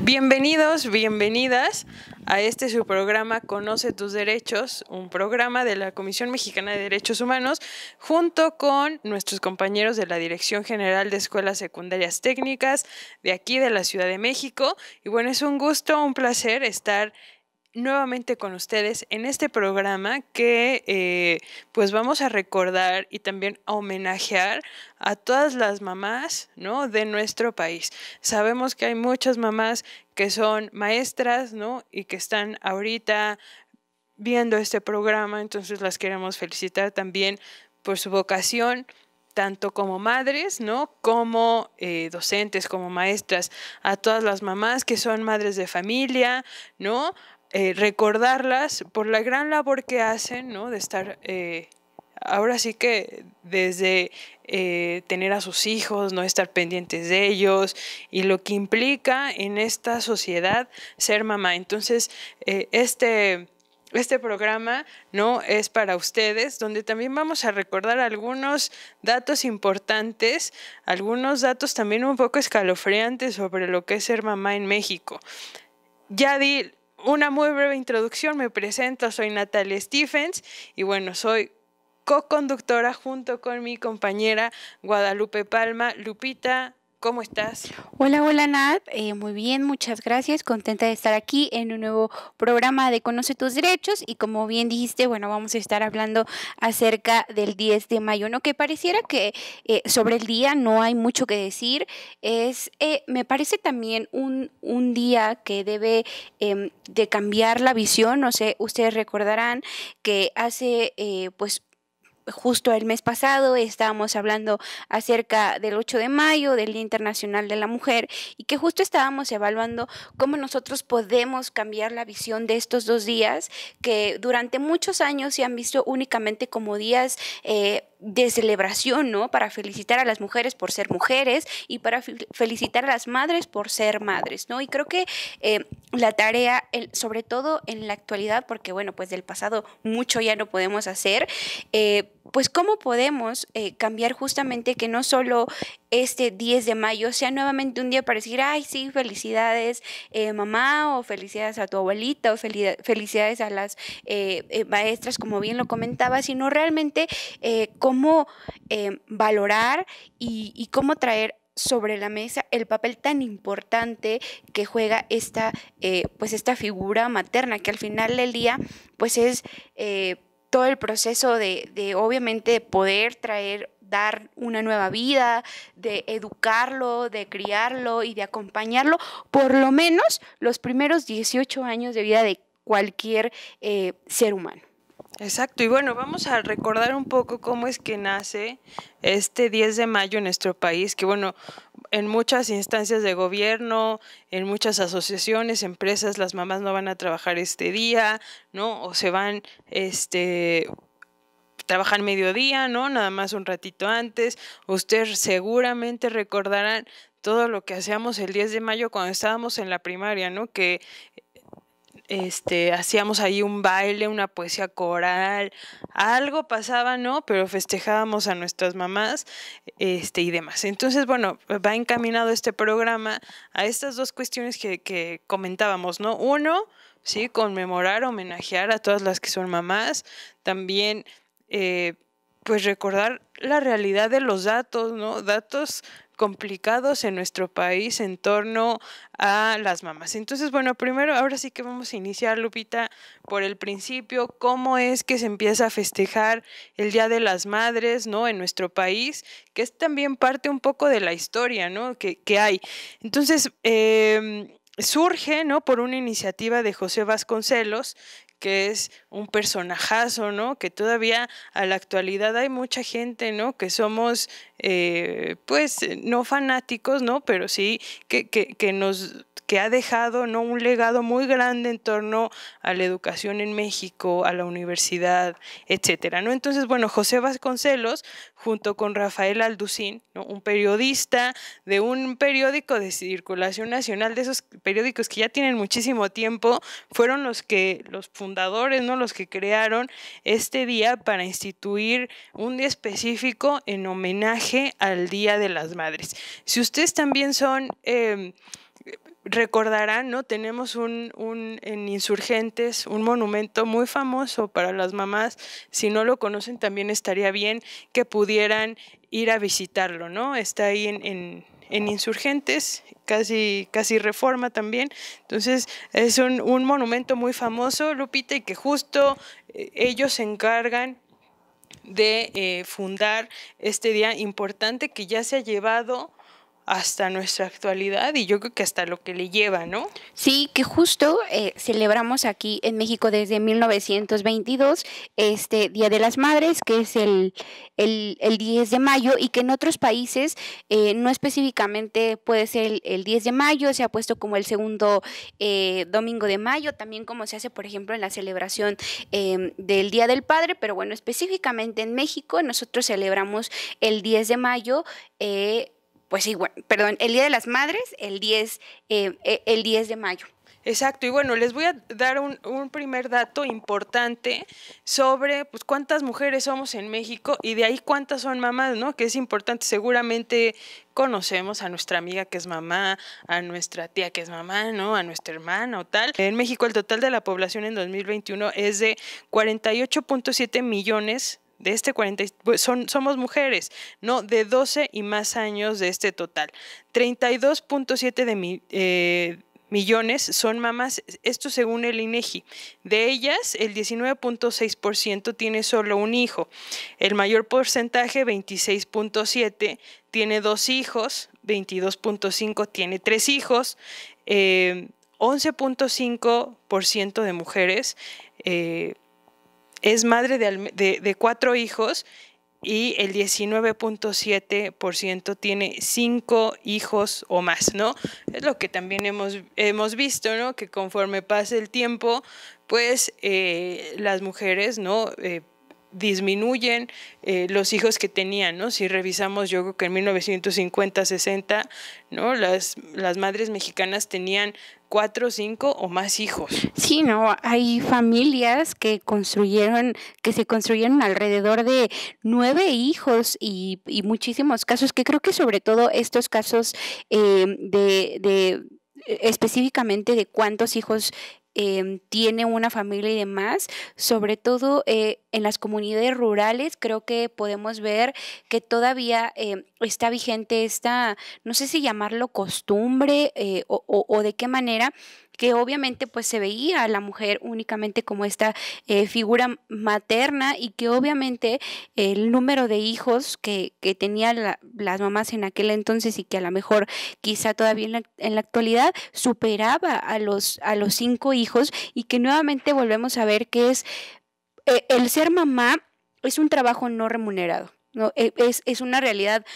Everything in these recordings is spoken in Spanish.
Bienvenidos, bienvenidas a este su programa Conoce tus derechos, un programa de la Comisión Mexicana de Derechos Humanos, junto con nuestros compañeros de la Dirección General de Escuelas Secundarias Técnicas de aquí de la Ciudad de México. Y bueno, es un gusto, un placer estar nuevamente con ustedes en este programa que eh, pues vamos a recordar y también a homenajear a todas las mamás ¿no? de nuestro país. Sabemos que hay muchas mamás que son maestras ¿no? y que están ahorita viendo este programa, entonces las queremos felicitar también por su vocación tanto como madres, ¿no? Como eh, docentes, como maestras, a todas las mamás que son madres de familia, ¿no? Eh, recordarlas por la gran labor que hacen, ¿no? De estar, eh, ahora sí que desde eh, tener a sus hijos, no estar pendientes de ellos y lo que implica en esta sociedad ser mamá. Entonces, este... Este programa no es para ustedes, donde también vamos a recordar algunos datos importantes, algunos datos también un poco escalofriantes sobre lo que es ser mamá en México. Ya di una muy breve introducción. Me presento, soy Natalia Stephens y bueno, soy co-conductora junto con mi compañera Guadalupe Palma. Lupita, ¿Cómo estás? Hola, hola Nat. Eh, muy bien, muchas gracias. Contenta de estar aquí en un nuevo programa de Conoce tus Derechos. Y como bien dijiste, bueno, vamos a estar hablando acerca del 10 de mayo, ¿no? Que pareciera que eh, sobre el día no hay mucho que decir. Es, eh, me parece también un, un día que debe em, de cambiar la visión. No sé, ustedes recordarán que hace pues justo el mes pasado estábamos hablando acerca del 8 de mayo, del Día Internacional de la Mujer, y que justo estábamos evaluando cómo nosotros podemos cambiar la visión de estos dos días que durante muchos años se han visto únicamente como días... Eh, de celebración, ¿no? Para felicitar a las mujeres por ser mujeres y para felicitar a las madres por ser madres, ¿no? Y creo que eh, la tarea, sobre todo en la actualidad, porque bueno, pues del pasado mucho ya no podemos hacer, eh, pues cómo podemos eh, cambiar justamente que no solo este 10 de mayo sea nuevamente un día para decir, ay, sí, felicidades eh, mamá o felicidades a tu abuelita o felicidades a las eh, maestras, como bien lo comentaba, sino realmente cómo valorar y, cómo traer sobre la mesa el papel tan importante que juega esta, pues esta figura materna, que al final del día pues es todo el proceso de, obviamente poder traer, dar una nueva vida, de educarlo, de criarlo y de acompañarlo, por lo menos los primeros 18 años de vida de cualquier eh, ser humano. Exacto, y bueno, vamos a recordar un poco cómo es que nace este 10 de mayo en nuestro país, que bueno, en muchas instancias de gobierno, en muchas asociaciones, empresas, las mamás no van a trabajar este día, ¿no? O se van, este, trabajar mediodía, ¿no? Nada más un ratito antes. Ustedes seguramente recordarán todo lo que hacíamos el 10 de mayo cuando estábamos en la primaria, ¿no? Que este, hacíamos ahí un baile, una poesía coral, algo pasaba, ¿no? Pero festejábamos a nuestras mamás este, y demás. Entonces, bueno, va encaminado este programa a estas dos cuestiones que, comentábamos, ¿no? Uno, sí, conmemorar, homenajear a todas las que son mamás, también, eh, pues recordar la realidad de los datos, ¿no? Datos complicados en nuestro país en torno a las mamás. Entonces, bueno, primero, ahora sí que vamos a iniciar, Lupita, por el principio, cómo es que se empieza a festejar el Día de las Madres, ¿no? En nuestro país, que es también parte un poco de la historia, ¿no? Que, hay. Entonces, em, surge, ¿no? Por una iniciativa de José Vasconcelos, que es un personajazo, ¿no? Que todavía a la actualidad hay mucha gente, ¿no? Que somos, eh, pues, no fanáticos, ¿no? Pero sí que, que, que nos que ha dejado ¿no? un legado muy grande en torno a la educación en México, a la universidad, etc. ¿no? Entonces, bueno, José Vasconcelos, junto con Rafael Alducín, un periodista de un periódico de circulación nacional, de esos periódicos que ya tienen muchísimo tiempo, fueron los que, los fundadores, ¿no? los que crearon este día para instituir un día específico en homenaje al Día de las Madres. Si ustedes también son eh, recordarán, ¿no? Tenemos un, en Insurgentes un monumento muy famoso para las mamás. Si no lo conocen, también estaría bien que pudieran ir a visitarlo, ¿no? Está ahí en, Insurgentes, casi, casi reforma también. Entonces, es un, monumento muy famoso, Lupita, y que justo eh, ellos se encargan de eh, fundar este día importante que ya se ha llevado hasta nuestra actualidad y yo creo que hasta lo que le lleva, ¿no? Sí, que justo eh, celebramos aquí en México desde 1922 este Día de las Madres, que es el, el, 10 de mayo y que en otros países eh, no específicamente puede ser el, 10 de mayo, se ha puesto como el segundo eh, domingo de mayo, también como se hace, por ejemplo, en la celebración del Día del Padre, pero bueno, específicamente en México nosotros celebramos el 10 de mayo. Eh, pues sí, perdón, el Día de las Madres, el 10, eh, eh, el de mayo. Exacto, y bueno, les voy a dar un, primer dato importante sobre pues, cuántas mujeres somos en México y de ahí cuántas son mamás, ¿no? Que es importante, seguramente conocemos a nuestra amiga que es mamá, a nuestra tía que es mamá, ¿no? A nuestra hermana o tal. En México el total de la población en 2021 es de 48.7 millones de este 40, pues, son, somos mujeres, ¿no? De 12 y más años de este total. 32.7 de eh, millones son mamás, esto según el INEGI. E de ellas, el 19.6% tiene solo un hijo. El mayor porcentaje, 26.7, tiene dos hijos, 22.5 tiene tres hijos, 11.5% eh, de mujeres. Eh, es madre de, cuatro hijos y el 19.7% tiene cinco hijos o más, ¿no? Es lo que también hemos, hemos visto, ¿no? Que conforme pasa el tiempo, pues eh, las mujeres, ¿no? Eh, disminuyen eh, los hijos que tenían, ¿no? Si revisamos, yo creo que en 1950, 60, ¿no? Las, las madres mexicanas tenían cuatro, cinco o más hijos. Sí, no, hay familias que construyeron, que se construyeron alrededor de nueve hijos y, muchísimos casos, que creo que sobre todo estos casos eh, de, de específicamente de cuántos hijos Em, tiene una familia y demás, sobre todo eh, en las comunidades rurales, creo que podemos ver que todavía em, está vigente esta, no sé si llamarlo costumbre eh, o de qué manera, que obviamente pues se veía a la mujer únicamente como esta eh, figura materna y que obviamente el número de hijos que, que tenían las mamás en aquel entonces y que a lo mejor quizá todavía en la, actualidad superaba a los, a los cinco hijos y que nuevamente volvemos a ver que es eh, el ser mamá es un trabajo no remunerado, ¿no? E, es, es una realidad,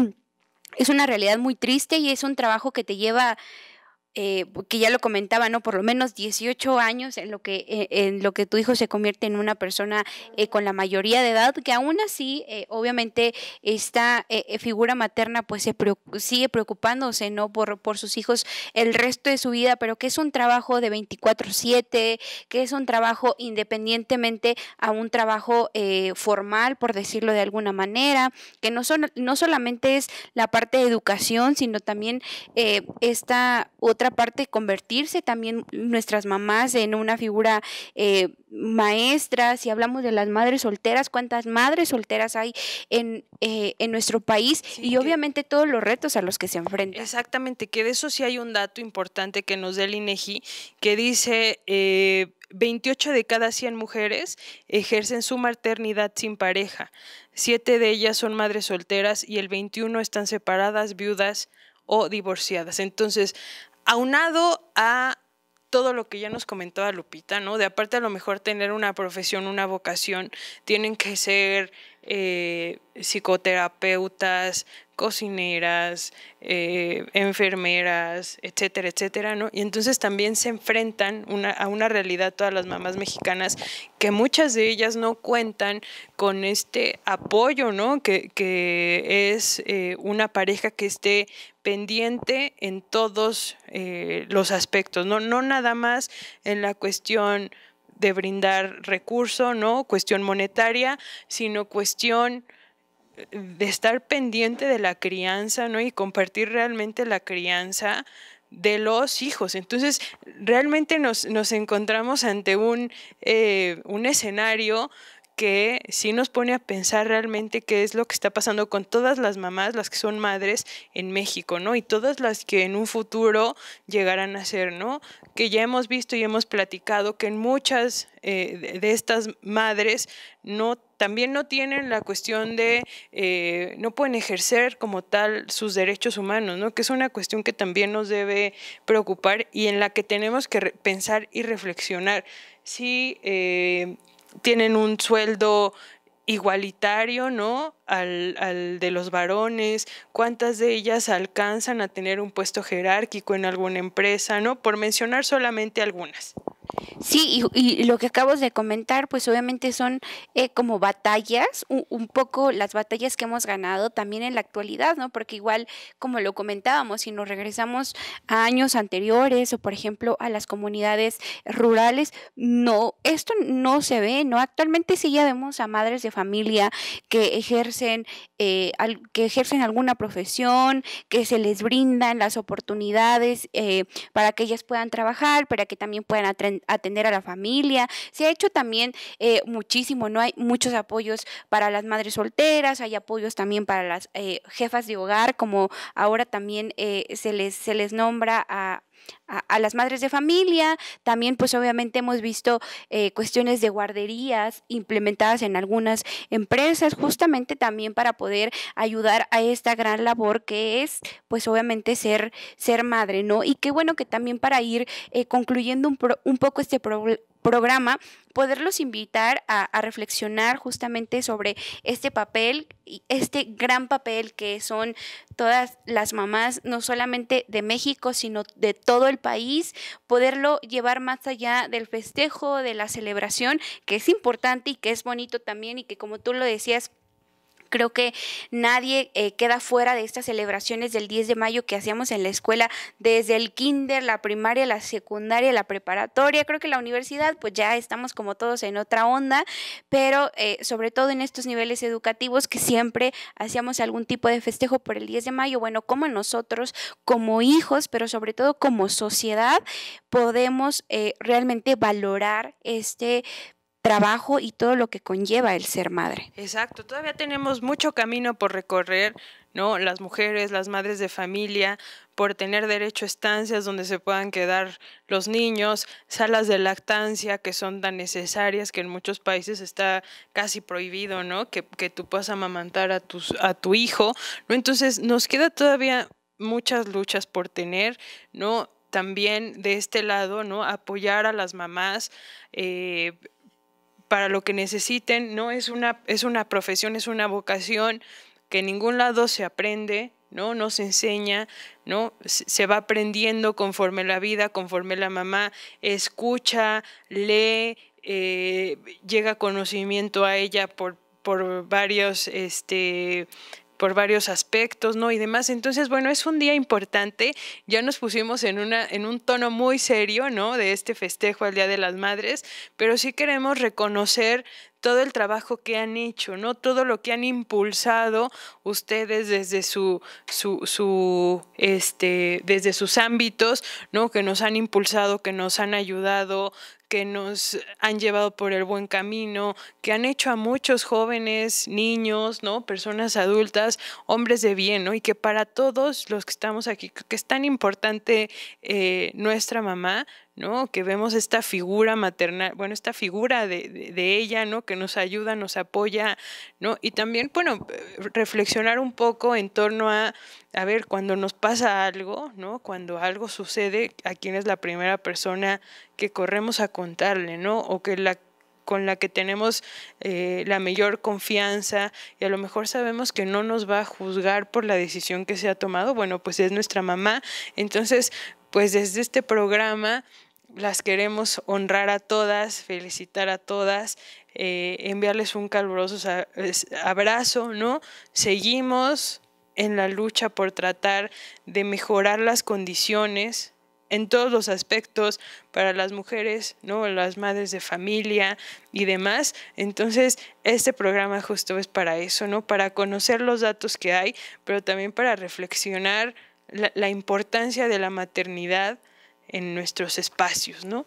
es una realidad muy triste y es un trabajo que te lleva eh, que ya lo comentaba, ¿no? Por lo menos 18 años en lo que, eh, en lo que tu hijo se convierte en una persona eh, con la mayoría de edad, que aún así, obviamente, esta figura materna pues sigue preocupándose, ¿no? Por, por sus hijos el resto de su vida, pero que es un trabajo de 24/7, que es un trabajo independientemente a un trabajo formal, por decirlo de alguna manera, que no, no solamente es la parte de educación, sino también esta otra parte convertirse también nuestras mamás en una figura eh, maestra, si hablamos de las madres solteras, cuántas madres solteras hay en, eh, nuestro país y obviamente todos los retos a los que se enfrentan. Exactamente, que de eso sí hay un dato importante que nos da el INEGI, que dice... 28 eh, de cada 100 mujeres ejercen su maternidad sin pareja. Siete de ellas son madres solteras y el 21 están separadas, viudas o divorciadas. Entonces, aunado a todo lo que ya nos comentó Lupita, ¿no? De aparte a lo mejor tener una profesión, una vocación, tienen que ser eh, psicoterapeutas, cocineras, eh, enfermeras, etcétera, etcétera, ¿no? Y entonces también se enfrentan a una realidad todas las mamás mexicanas que muchas de ellas no cuentan con este apoyo, ¿no? Que, es eh, una pareja que esté pendiente en todos los aspectos, ¿no? No nada más en la cuestión de brindar recurso, ¿no? Cuestión monetaria, sino cuestión eh, de estar pendiente de la crianza, ¿no? Y compartir realmente la crianza de los hijos. Entonces, realmente nos, encontramos ante un, eh, un escenario que sí nos pone a pensar realmente qué es lo que está pasando con todas las mamás, las que son madres en México, ¿no? Y todas las que en un futuro llegarán a ser, ¿no? Que ya hemos visto y hemos platicado que en muchas eh, de estas madres no también no tienen la cuestión de eh, no pueden ejercer como tal sus derechos humanos, ¿no? Que es una cuestión que también nos debe preocupar y en la que tenemos que pensar y reflexionar. Si eh, tienen un sueldo igualitario, ¿no? Al, de los varones, cuántas de ellas alcanzan a tener un puesto jerárquico en alguna empresa, ¿no? Por mencionar solamente algunas. Sí, y, lo que acabas de comentar, pues obviamente son eh, como batallas, un, poco las batallas que hemos ganado también en la actualidad, ¿no? Porque igual, como lo comentábamos, si nos regresamos a años anteriores o, por ejemplo, a las comunidades rurales, no, esto no se ve, ¿no? Actualmente sí ya vemos a madres de familia que ejercen, eh, que ejercen alguna profesión, que se les brindan las oportunidades eh, para que ellas puedan trabajar, para que también puedan atender atender a la familia. Se ha hecho también eh, muchísimo, ¿no? Hay muchos apoyos para las madres solteras, hay apoyos también para las eh, jefas de hogar, como ahora también eh, se, les, se les nombra a a, las madres de familia. También, pues obviamente hemos visto eh, cuestiones de guarderías implementadas en algunas empresas, justamente también para poder ayudar a esta gran labor que es, pues obviamente ser, ser madre, ¿no? Y qué bueno que también para ir eh, concluyendo un, poco este programa, poderlos invitar a, reflexionar justamente sobre este papel, este gran papel que son todas las mamás, no solamente de México, sino de todo el país, poderlo llevar más allá del festejo, de la celebración, que es importante y que es bonito también y que como tú lo decías, Creo que nadie eh, queda fuera de estas celebraciones del 10 de mayo que hacíamos en la escuela, desde el kinder, la primaria, la secundaria, la preparatoria. Creo que la universidad, pues ya estamos como todos en otra onda, pero eh, sobre todo en estos niveles educativos que siempre hacíamos algún tipo de festejo por el 10 de mayo. Bueno, como nosotros, como hijos, pero sobre todo como sociedad, podemos eh, realmente valorar este trabajo y todo lo que conlleva el ser madre. Exacto, todavía tenemos mucho camino por recorrer, ¿no? Las mujeres, las madres de familia, por tener derecho a estancias donde se puedan quedar los niños, salas de lactancia que son tan necesarias que en muchos países está casi prohibido, ¿no? Que, tú puedas amamantar a, tus, a tu hijo, ¿no? Entonces nos queda todavía muchas luchas por tener, ¿no? También de este lado, ¿no? Apoyar a las mamás, eh, para lo que necesiten, ¿no? Es una, es una profesión, es una vocación que en ningún lado se aprende, ¿no? No se enseña, ¿no? Se va aprendiendo conforme la vida, conforme la mamá escucha, lee, eh, llega conocimiento a ella por, por varios, este, por varios aspectos, ¿no? Y demás. Entonces, bueno, es un día importante. Ya nos pusimos en, una, en un tono muy serio, ¿no? De este festejo al Día de las Madres, pero sí queremos reconocer todo el trabajo que han hecho, ¿no? Todo lo que han impulsado ustedes desde su, su, su, este, desde sus ámbitos, ¿no? Que nos han impulsado, que nos han ayudado, que nos han llevado por el buen camino, que han hecho a muchos jóvenes, niños, ¿no? Personas adultas, hombres de bien, ¿no? Y que para todos los que estamos aquí, que es tan importante eh, nuestra mamá, ¿no? Que vemos esta figura maternal, bueno, esta figura de, ella, ¿no? Que nos ayuda, nos apoya, ¿no? Y también, bueno, reflexionar un poco en torno a, a ver, cuando nos pasa algo, ¿no? Cuando algo sucede, ¿a quién es la primera persona que corremos a contarle, ¿no? O que la con la que tenemos eh, la mayor confianza y a lo mejor sabemos que no nos va a juzgar por la decisión que se ha tomado, bueno, pues es nuestra mamá. Entonces, pues desde este programa las queremos honrar a todas, felicitar a todas, eh, enviarles un caluroso abrazo, ¿no? Seguimos en la lucha por tratar de mejorar las condiciones en todos los aspectos para las mujeres, ¿no? Las madres de familia y demás. Entonces, este programa justo es para eso, ¿no? Para conocer los datos que hay, pero también para reflexionar la importancia de la maternidad, en nuestros espacios, ¿no?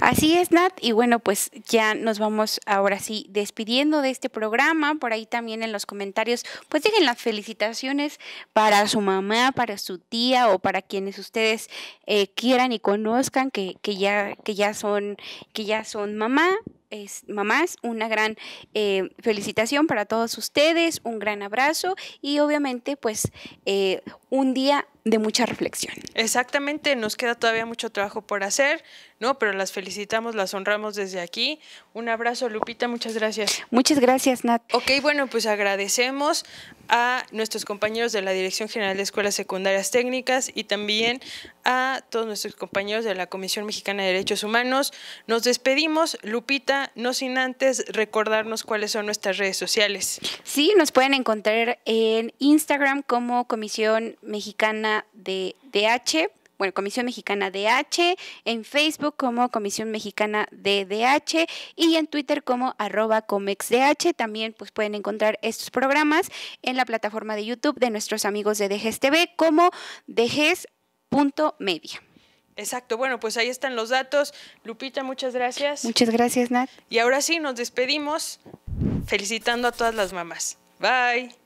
Así es, Nat. Y bueno, pues ya nos vamos ahora sí despidiendo de este programa. Por ahí también en los comentarios, pues dejen las felicitaciones para su mamá, para su tía o para quienes ustedes eh, quieran y conozcan que, ya, que, ya, son, que ya son mamá. Es, mamás, una gran eh, felicitación para todos ustedes, un gran abrazo y obviamente pues eh, un día de mucha reflexión. Exactamente, nos queda todavía mucho trabajo por hacer, ¿no? Pero las felicitamos, las honramos desde aquí. Un abrazo, Lupita, muchas gracias. Muchas gracias, Nat. Ok, bueno, pues agradecemos a nuestros compañeros de la Dirección General de Escuelas Secundarias Técnicas y también a todos nuestros compañeros de la Comisión Mexicana de Derechos Humanos. Nos despedimos, Lupita, no sin antes recordarnos cuáles son nuestras redes sociales. Sí, nos pueden encontrar en Instagram como Comisión Mexicana de DH, bueno, Comisión Mexicana DH, en Facebook como Comisión Mexicana de DH y en Twitter como arroba ComexDH. También pues, pueden encontrar estos programas en la plataforma de YouTube de nuestros amigos de DGES TV como media. Exacto, bueno, pues ahí están los datos. Lupita, muchas gracias. Muchas gracias, Nat. Y ahora sí, nos despedimos felicitando a todas las mamás. Bye.